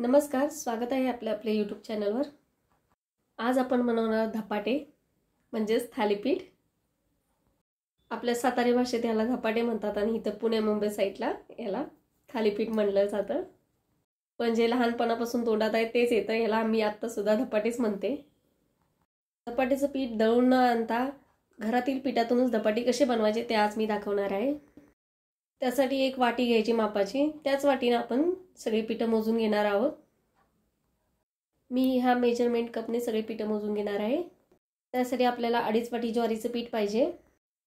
नमस्कार स्वागत आहे आपल्या आपल्या यूट्यूब चॅनलवर आज आपण बनवणार धपाटे म्हणजेच थालीपीठ आपल्या सातारी भाषेत याला धपाटे म्हणतात आणि इथं पुणे मुंबई साईडला याला थालीपीठ म्हणलं जातं पण जे लहानपणापासून तोंडात आहे तेच येतं याला आम्ही आत्तासुद्धा धपाटेच म्हणते धपाटेचं पीठ दळून न आणता घरातील पिठातूनच धपाटे कसे बनवायचे ते आज मी दाखवणार आहे त्यासाठी एक वाटी घ्यायची मापाची त्याच वाटीनं आपण सगळी पिठं मोजून घेणार आहोत मी ह्या मेजरमेंट कपने सगळी पिठं मोजून घेणार आहे त्यासाठी आपल्याला अडीच वाटी ज्वारीचं पीठ पाहिजे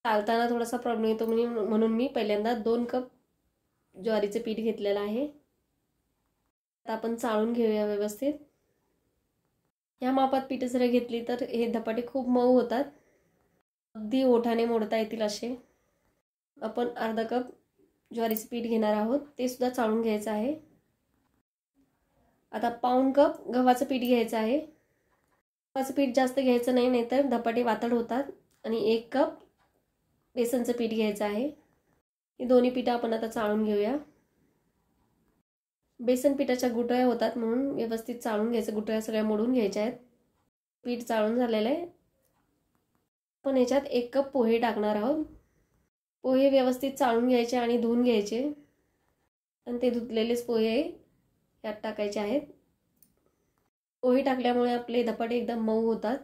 चालताना थोडासा प्रॉब्लेम येतो म्हणून म्हणून मी पहिल्यांदा दोन कप ज्वारीचं पीठ घेतलेलं आहे आता आपण चाळून घेऊया व्यवस्थित ह्या मापात पीठ जर घेतली तर हे धपाटे खूप मऊ होतात अगदी ओठाने मोडता येतील असे आपण अर्धा कप ज्वारीचं पीठ घेणार आहोत ते सुद्धा चाळून घ्यायचं आहे आता पाऊन कप गव्हाचं पीठ घ्यायचं आहे गव्हाचं पीठ जास्त घ्यायचं नाही नाहीतर धपाटे वातड होतात आणि एक कप बेसनचं पीठ घ्यायचं आहे हे दोन्ही पीठं आपण आता चाळून घेऊया बेसन पिठाच्या गुटळ्या होतात म्हणून व्यवस्थित चाळून घ्यायचं गुटळ्या सगळ्या मोडून घ्यायच्या आहेत पीठ चाळून झालेलं आहे आपण ह्याच्यात एक कप पोहे टाकणार आहोत पोहे व्यवस्थित चाळून घ्यायचे आणि धुवून घ्यायचे आणि ते धुतलेलेच पोहे यात टाकायचे आहेत पोहे टाकल्यामुळे आपले धपाटे एकदम मऊ होतात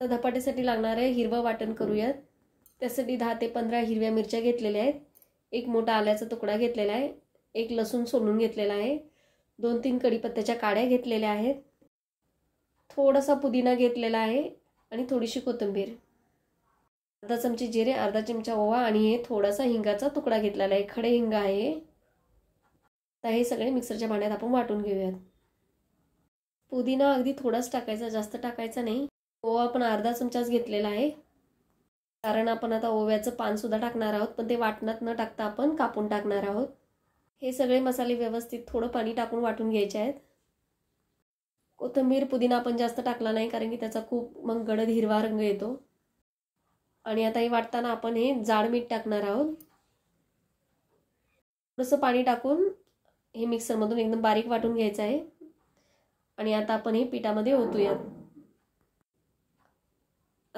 तर धपाट्यासाठी आहे हिरवं वाटण करूयात त्यासाठी दहा ते पंधरा हिरव्या मिरच्या घेतलेल्या आहेत एक मोठा आल्याचा तुकडा घेतलेला आहे एक लसूण सोलून घेतलेला आहे दोन तीन कडीपत्त्याच्या काड्या घेतलेल्या आहेत थोडासा पुदिना घेतलेला आहे आणि थोडीशी कोथिंबीर अर्धा चमचे जिरे अर्धा चमचा ओवा आणि हे थोडासा हिंगाचा तुकडा घेतलेला आहे खडे हिंग आहे आता हे सगळे मिक्सरच्या भांड्यात आपण वाटून घेऊयात पुदिना अगदी थोडाच टाकायचा जास्त टाकायचा नाही ओवा पण अर्धा चमचाच घेतलेला आहे कारण आपण आता ओव्याचं पानसुद्धा टाकणार आहोत पण ते वाटणात न टाकता आपण कापून टाकणार आहोत हे सगळे मसाले व्यवस्थित थोडं पाणी टाकून वाटून घ्यायचे आहेत कोथंबीर पुदिना आपण जास्त टाकला नाही कारण की त्याचा खूप मग गडद हिरवा रंग येतो आणि आता हे वाटताना आपण हे जाड मीठ टाकणार आहोत थोडंसं पाणी टाकून हे मिक्सरमधून एकदम बारीक वाटून घ्यायचं आहे आणि आता आपण हे पिठामध्ये ओतूया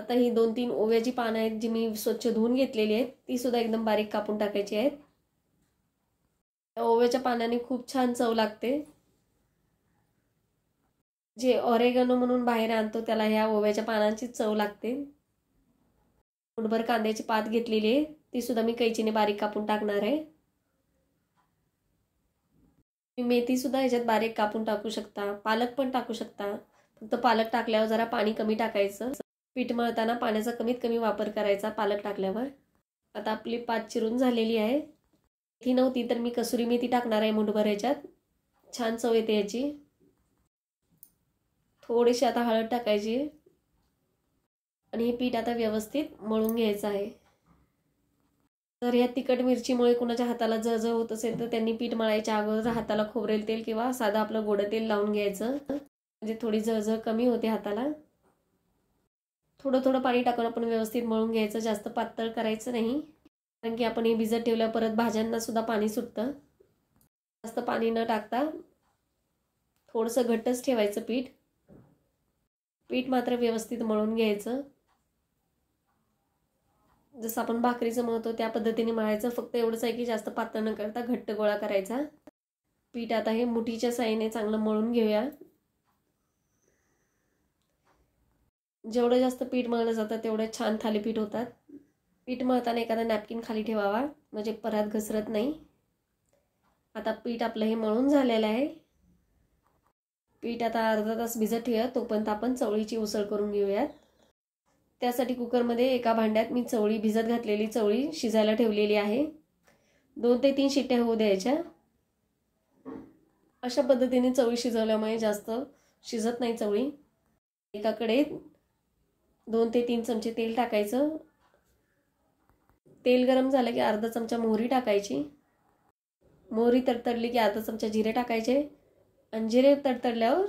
आता ही दोन तीन ओव्याची पानं आहेत जी मी स्वच्छ धुवून घेतलेली आहेत ती सुद्धा एकदम बारीक कापून टाकायची आहेत ओव्याच्या पानाने खूप छान चव लागते जे ऑरेगनो म्हणून बाहेर आणतो त्याला ह्या ओव्याच्या पानांची चव लागते मुठभर कांद्याची पात घेतलेली ती सुद्धा मी कैचीने बारीक कापून टाकणार आहे मेथी सुद्धा ह्याच्यात बारीक कापून टाकू शकता पालक पण टाकू शकता फक्त पालक टाकल्यावर जरा पाणी कमी टाकायचं पीठ मळताना पाण्याचा कमीत कमी वापर करायचा पालक टाकल्यावर आता आपली पात चिरून झालेली आहे मेथी नव्हती तर मी कसुरी मेथी टाकणार आहे मुठभर ह्याच्यात छान चव येते याची थोडीशी आता हळद टाकायची आणि हे पीठ आता व्यवस्थित मळून घ्यायचं आहे जर या तिखट मिरचीमुळे कुणाच्या हाताला जळजळ होत असेल तर त्यांनी पीठ मळायच्या अगोदर हाताला खोबरेल तेल किंवा साधं आपलं गोड तेल लावून घ्यायचं म्हणजे थोडी जळजळ कमी होते हाताला थोडं थोडं पाणी टाकून आपण व्यवस्थित मळून घ्यायचं जास्त पातळ करायचं नाही कारण की आपण हे भिजत ठेवल्या परत भाज्यांना सुद्धा पाणी सुटतं जास्त पाणी न टाकता थोडंसं घट्टच ठेवायचं पीठ पीठ मात्र व्यवस्थित मळून घ्यायचं जसं आपण भाकरीचं म्हणतो त्या पद्धतीने मळायचं फक्त एवढंच आहे की जास्त पातळ न करता घट्ट गोळा करायचा पीठ आता हे मुठीच्या साईने चांगलं मळून घेऊया जेवढं जास्त पीठ मळलं जातं तेवढं छान थालीपीठ होतात पीठ मळताना एखादा नॅपकिन खाली ठेवावा म्हणजे परत घसरत नाही आता पीठ आपलं हे मळून झालेलं आहे पीठ आता अर्धा तास भिजत ठेवूया तोपर्यंत आपण चवळीची उसळ करून घेऊयात त्यासाठी कुकरमध्ये एका भांड्यात मी चवळी भिजत घातलेली चवळी शिजायला ठेवलेली आहे दोन ते तीन शिट्ट्या होऊ द्यायच्या अशा पद्धतीने चवळी शिजवल्यामुळे जास्त शिजत नाही चवळी एकाकडे दोन ते तीन चमचे तेल टाकायचं तेल गरम झालं की अर्धा चमचा मोहरी टाकायची मोहरी तडतडली की अर्धा चमचा जिरे टाकायचे आणि जिरे तडतडल्यावर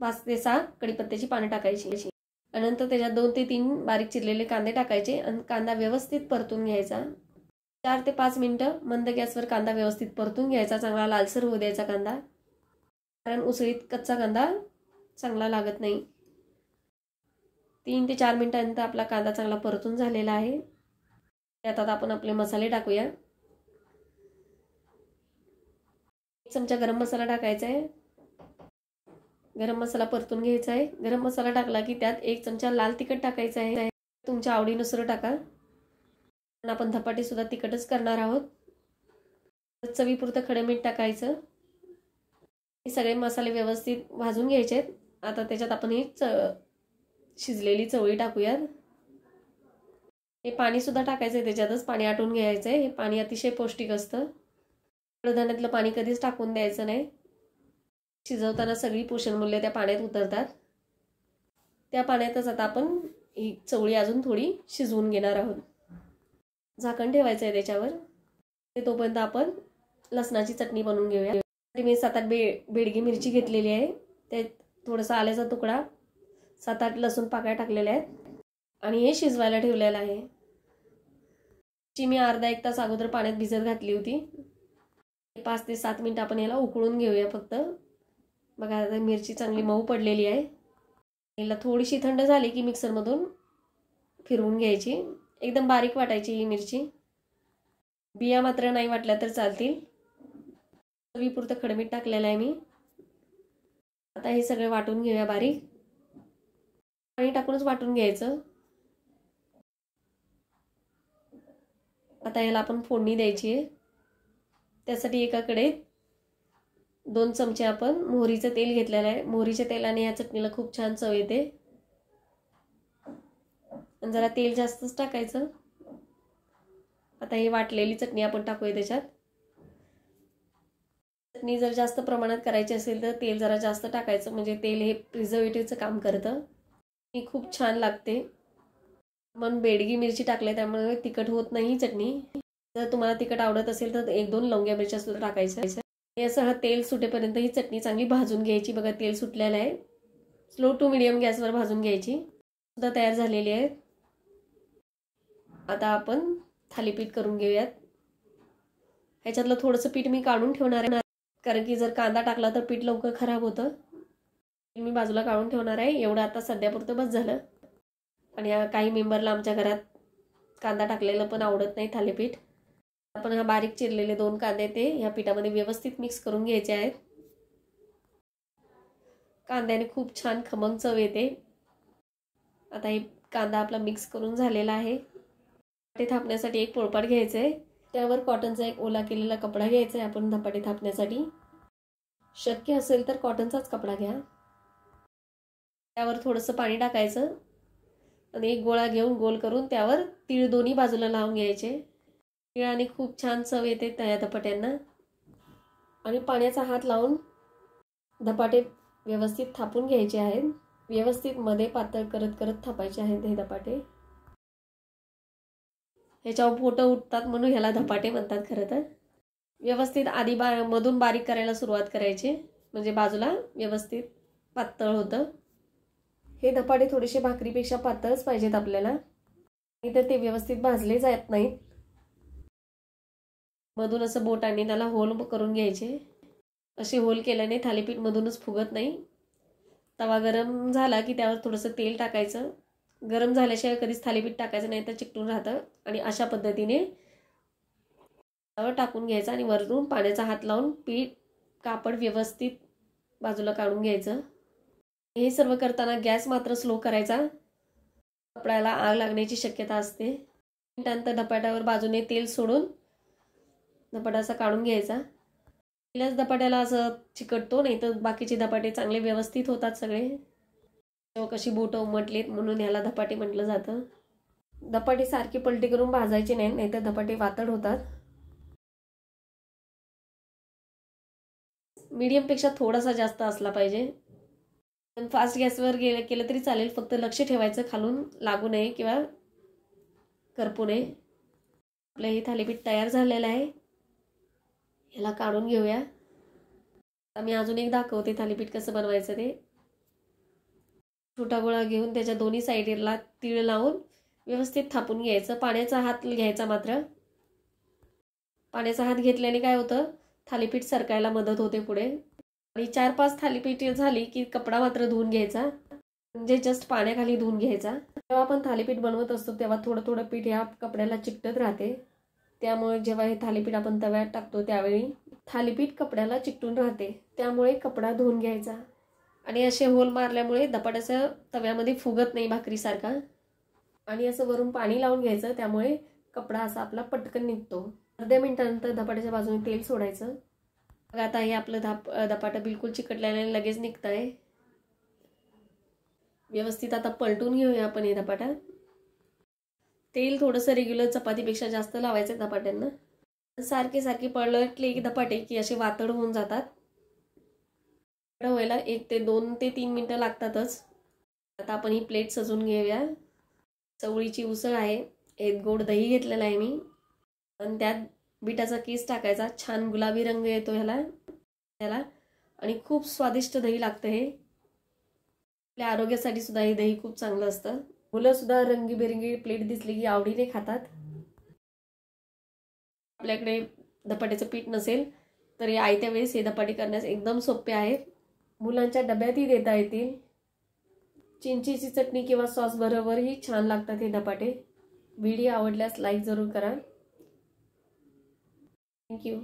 पाच ते सहा कडीपत्त्याची पाने टाकायची नंतर त्याच्यात दोन ते तीन बारीक चिरलेले कांदे टाकायचे आणि कांदा व्यवस्थित परतून घ्यायचा चार ते पाच मिनटं मंद गॅसवर कांदा व्यवस्थित परतून घ्यायचा चांगला लालसर होऊ द्यायचा कांदा कारण उसळीत कच्चा कांदा चांगला लागत नाही तीन ते चार मिनटानंतर आपला कांदा चांगला परतून झालेला आहे त्यात आता आपण आपले मसाले टाकूया एक चमचा गरम मसाला टाकायचा आहे गरम मसाला परतून घ्यायचा आहे गरम मसाला टाकला की त्यात एक चमचा लाल तिखट टाकायचा आहे तुमच्या आवडीनुसार टाका आपण धपाटीसुद्धा तिखटच करणार आहोत चवीपुरतं खडे मीठ टाकायचं हे सगळे मसाले व्यवस्थित भाजून घ्यायचे आहेत आता त्याच्यात आपण ही च शिजलेली चवळी टाकूयात हे पाणीसुद्धा टाकायचं आहे त्याच्यातच पाणी आटून घ्यायचं आहे हे पाणी अतिशय पौष्टिक असतं कडधान्यातलं पाणी कधीच टाकून द्यायचं नाही शिजवताना सगळी पोषण मूल्य त्या पाण्यात उतरतात त्या पाण्यातच आता आपण ही चवळी अजून थोडी शिजवून घेणार आहोत झाकण ठेवायचं आहे त्याच्यावर ते तोपर्यंत आपण लसणाची चटणी बनवून घेऊया मी सात आठ बे बेडगी मिरची घेतलेली आहे त्यात थोडासा आल्याचा तुकडा सात आठ लसूण पाकळ्या टाकलेल्या आहेत आणि हे शिजवायला ठेवलेलं आहे ची मी अर्धा एक तास अगोदर पाण्यात भिजत घातली होती पाच ते सात मिनटं आपण याला उकळून घेऊया फक्त बघा आता मिरची चांगली मऊ पडलेली आहे हिला थोडीशी थंड झाली की मिक्सरमधून फिरवून घ्यायची एकदम बारीक वाटायची ही मिरची बिया मात्र नाही वाटल्या तर चालतील चवीपुरतं खडमीत टाकलेलं आहे मी आता हे सगळं वाटून घेऊया बारीक पाणी टाकूनच वाटून घ्यायचं आता याला आपण फोडणी द्यायची आहे त्यासाठी एकाकडे दोन चमचे आपण मोहरीचं तेल घेतलेलं आहे मोहरीच्या तेलाने या चटणीला खूप छान चव येते आणि जरा तेल जास्तच टाकायचं आता ही वाटलेली चटणी आपण टाकूया त्याच्यात चटणी जर जास्त प्रमाणात करायची असेल तर तेल जरा जास्त टाकायचं म्हणजे तेल हे प्रिझर्वेटिव्हचं काम करतं ही खूप छान लागते आपण बेडगी मिरची टाकल्या त्यामुळे तिखट होत नाही चटणी जर तुम्हाला तिखट आवडत असेल तर एक दोन लवंग्या मिरच्या सुद्धा टाकायच्या हे असं हा तेल सुटेपर्यंत ही चटणी चांगली भाजून घ्यायची बघा तेल सुटलेलं आहे स्लो टू मिडियम गॅसवर भाजून घ्यायची सुद्धा तयार झालेली आहे आता आपण थालीपीठ करून घेऊयात ह्याच्यातलं थोडंसं पीठ मी काढून ठेवणार आहे कारण की जर कांदा टाकला तर पीठ लवकर खराब होतं मी बाजूला काढून ठेवणार आहे एवढं आता सध्यापुरतं बस झालं आणि काही मेंबरला आमच्या घरात कांदा टाकलेलं पण आवडत नाही थालीपीठ आपण हा बारीक चिरलेले दोन कांदे ते ह्या पिठामध्ये व्यवस्थित मिक्स करून घ्यायचे आहेत कांद्याने खूप छान खमंग चव येते आता हे कांदा आपला मिक्स करून झालेला आहे धपाटे थापण्यासाठी एक पोळपाट घ्यायचं आहे त्यावर कॉटनचा एक ओला केलेला कपडा घ्यायचा आहे आपण धपाटे थापण्यासाठी शक्य असेल तर कॉटनचाच कपडा घ्या त्यावर थोडंसं पाणी टाकायचं आणि एक गोळा घेऊन गोल करून त्यावर तीळ दोन्ही बाजूला लावून घ्यायचे आणि खूप छान चव येते त्या धपाट्यांना आणि पाण्याचा हात लावून धपाटे व्यवस्थित थापून घ्यायचे आहेत व्यवस्थित मध्ये पातळ करत करत थापायचे आहेत हे धपाटे ह्याच्यावर फोटं उठतात म्हणून ह्याला धपाटे म्हणतात खरं तर व्यवस्थित आधी बा मधून बारीक करायला सुरुवात करायची म्हणजे बाजूला व्यवस्थित पातळ होतं हे धपाटे थोडेसे भाकरीपेक्षा पातळच पाहिजेत आपल्याला तर ते व्यवस्थित भाजले जात नाहीत मधून असं बोटाने त्याला होल करून घ्यायचे असे होल केल्याने थालीपीठ मधूनच फुगत नाही तवा गरम झाला की त्यावर थोडंसं तेल टाकायचं गरम झाल्याशिवाय कधीच थालीपीठ टाकायचं नाही तर चिकटून राहतं आणि अशा पद्धतीने त्यावर टाकून घ्यायचं आणि वरून पाण्याचा हात लावून पीठ कापड व्यवस्थित बाजूला काढून घ्यायचं हे सर्व करताना गॅस मात्र स्लो करायचा कपड्याला आग लागण्याची शक्यता असते त्यानंतर धपाट्यावर बाजूने तेल सोडून धपाटा असा काढून घ्यायचा पहिल्याच धपाट्याला असं चिकटतो नाही तर बाकीचे धपाटे चांगले व्यवस्थित होतात सगळे तेव्हा कशी बोटं उमटलीत म्हणून ह्याला धपाटे म्हटलं जातं धपाटे सारखे पलटी करून भाजायची नाही नाहीतर धपाटे वातड होतात मीडियमपेक्षा थोडासा जास्त असला पाहिजे पण फास्ट गॅसवर गे केलं तरी चालेल फक्त लक्ष ठेवायचं खालून लागू नये किंवा करपू नये आपलं हे थालीपीठ तयार झालेलं आहे याला काढून घेऊया आता मी अजून एक दाखवते थालीपीठ कसं बनवायचं ते छोटा गोळा घेऊन त्याच्या दोन्ही साईडला तीळ लावून व्यवस्थित थापून घ्यायचं पाण्याचा हात घ्यायचा मात्र पाण्याचा हात घेतल्याने काय होतं थालीपीठ सरकायला मदत होते पुढे आणि चार पाच थालीपीठ झाली की कपडा मात्र धुवून घ्यायचा म्हणजे जस्ट पाण्याखाली धुवून घ्यायचा जेव्हा आपण थालीपीठ बनवत असतो तेव्हा थोडं थोडं पीठ ह्या कपड्याला चिकटत राहते त्यामुळे जेव्हा हे थालीपीठ आपण तव्यात टाकतो त्यावेळी थालीपीठ कपड्याला चिकटून राहते त्यामुळे कपडा धुवून घ्यायचा आणि असे होल मारल्यामुळे दपाट्याचं तव्यामध्ये फुगत नाही भाकरीसारखा आणि असं वरून पाणी लावून घ्यायचं त्यामुळे कपडा असा आपला पटकन निघतो अर्ध्या मिनटानंतर धपाट्याच्या बाजूने तेल सोडायचं मग आता हे आपलं धाप धपाटं बिलकुल चिकटल्याने लगेच निघत आहे व्यवस्थित आता पलटून घेऊया आपण हे धपाटा तेल थोडंसं रेग्युलर चपातीपेक्षा जास्त लावायचं धपाट्यांना सारखे सारखे पळटले की धपाटे की असे वातड होऊन जातात व्हायला एक ते दोन ते तीन मिनटं लागतातच आता आपण ही प्लेट सजून घेऊया चवळीची उसळ आहे एक गोड दही घेतलेला आहे मी आणि त्यात बिटाचा केस टाकायचा छान गुलाबी रंग येतो ह्याला ह्याला आणि खूप स्वादिष्ट दही लागतं हे आपल्या आरोग्यासाठी सुद्धा हे दही खूप चांगलं असतं मुलं सुद्धा रंगीबेरंगी प्लेट दिसली की आवडीने खातात आपल्याकडे धपाट्याचं पीठ नसेल तर या आयत्या वेळेस हे धपाटे करण्यास एकदम सोपे आहे मुलांच्या डब्यातही देता येतील चिंचीची चटणी किंवा सॉस बरोबरही छान लागतात हे धपाटे व्हिडिओ आवडल्यास लाईक जरूर करा थँक्यू